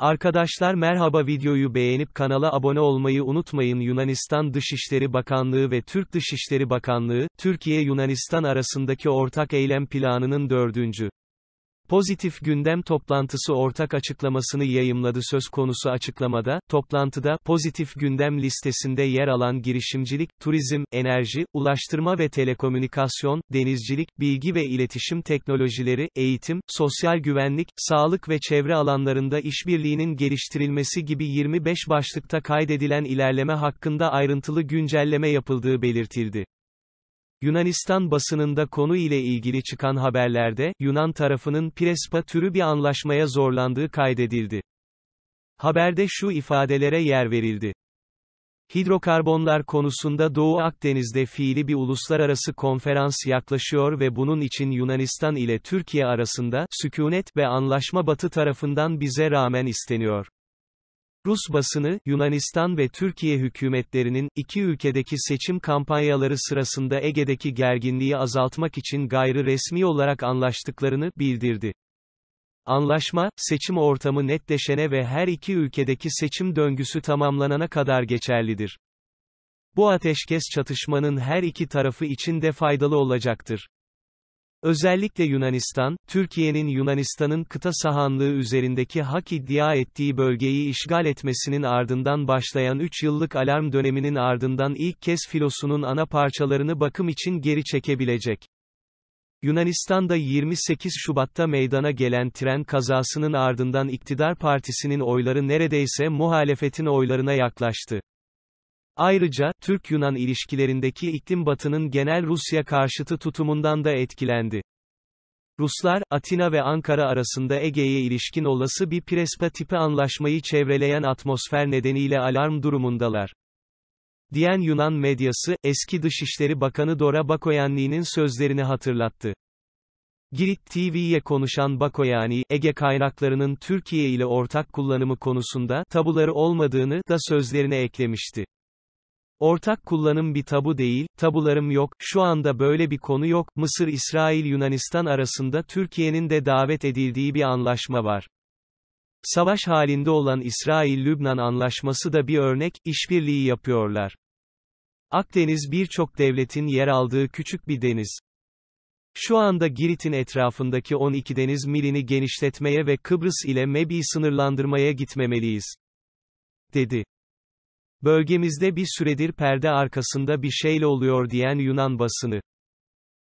Arkadaşlar merhaba videoyu beğenip kanala abone olmayı unutmayın Yunanistan Dışişleri Bakanlığı ve Türk Dışişleri Bakanlığı, Türkiye-Yunanistan arasındaki ortak eylem planının dördüncü. Pozitif Gündem toplantısı ortak açıklamasını yayımladı söz konusu açıklamada, toplantıda, pozitif gündem listesinde yer alan girişimcilik, turizm, enerji, ulaştırma ve telekomünikasyon, denizcilik, bilgi ve iletişim teknolojileri, eğitim, sosyal güvenlik, sağlık ve çevre alanlarında işbirliğinin geliştirilmesi gibi 25 başlıkta kaydedilen ilerleme hakkında ayrıntılı güncelleme yapıldığı belirtildi. Yunanistan basınında konu ile ilgili çıkan haberlerde, Yunan tarafının Prespa türü bir anlaşmaya zorlandığı kaydedildi. Haberde şu ifadelere yer verildi. Hidrokarbonlar konusunda Doğu Akdeniz'de fiili bir uluslararası konferans yaklaşıyor ve bunun için Yunanistan ile Türkiye arasında, sükunet ve anlaşma batı tarafından bize rağmen isteniyor. Rus basını, Yunanistan ve Türkiye hükümetlerinin, iki ülkedeki seçim kampanyaları sırasında Ege'deki gerginliği azaltmak için gayri resmi olarak anlaştıklarını, bildirdi. Anlaşma, seçim ortamı netleşene ve her iki ülkedeki seçim döngüsü tamamlanana kadar geçerlidir. Bu ateşkes çatışmanın her iki tarafı için de faydalı olacaktır. Özellikle Yunanistan, Türkiye'nin Yunanistan'ın kıta sahanlığı üzerindeki hak iddia ettiği bölgeyi işgal etmesinin ardından başlayan 3 yıllık alarm döneminin ardından ilk kez filosunun ana parçalarını bakım için geri çekebilecek. Yunanistan'da 28 Şubat'ta meydana gelen tren kazasının ardından iktidar partisinin oyları neredeyse muhalefetin oylarına yaklaştı. Ayrıca, Türk-Yunan ilişkilerindeki iklim batının genel Rusya karşıtı tutumundan da etkilendi. Ruslar, Atina ve Ankara arasında Ege'ye ilişkin olası bir Prespa tipi anlaşmayı çevreleyen atmosfer nedeniyle alarm durumundalar. Diyen Yunan medyası, eski Dışişleri Bakanı Dora Bakoyanli'nin sözlerini hatırlattı. Girit TV'ye konuşan Bakoyani, Ege kaynaklarının Türkiye ile ortak kullanımı konusunda tabuları olmadığını da sözlerine eklemişti. Ortak kullanım bir tabu değil, tabularım yok, şu anda böyle bir konu yok, Mısır İsrail-Yunanistan arasında Türkiye'nin de davet edildiği bir anlaşma var. Savaş halinde olan İsrail-Lübnan anlaşması da bir örnek, işbirliği yapıyorlar. Akdeniz birçok devletin yer aldığı küçük bir deniz. Şu anda Girit'in etrafındaki 12 deniz milini genişletmeye ve Kıbrıs ile Mebi'yi sınırlandırmaya gitmemeliyiz. dedi. Bölgemizde bir süredir perde arkasında bir şeyle oluyor diyen Yunan basını.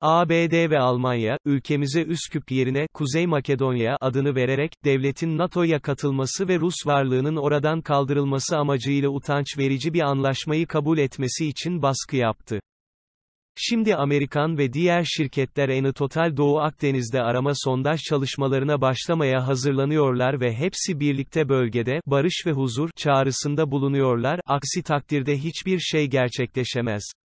ABD ve Almanya, ülkemize Üsküp yerine Kuzey Makedonya adını vererek, devletin NATO'ya katılması ve Rus varlığının oradan kaldırılması amacıyla utanç verici bir anlaşmayı kabul etmesi için baskı yaptı. Şimdi Amerikan ve diğer şirketler Eni Total Doğu Akdeniz'de arama sondaj çalışmalarına başlamaya hazırlanıyorlar ve hepsi birlikte bölgede barış ve huzur çağrısında bulunuyorlar, aksi takdirde hiçbir şey gerçekleşemez.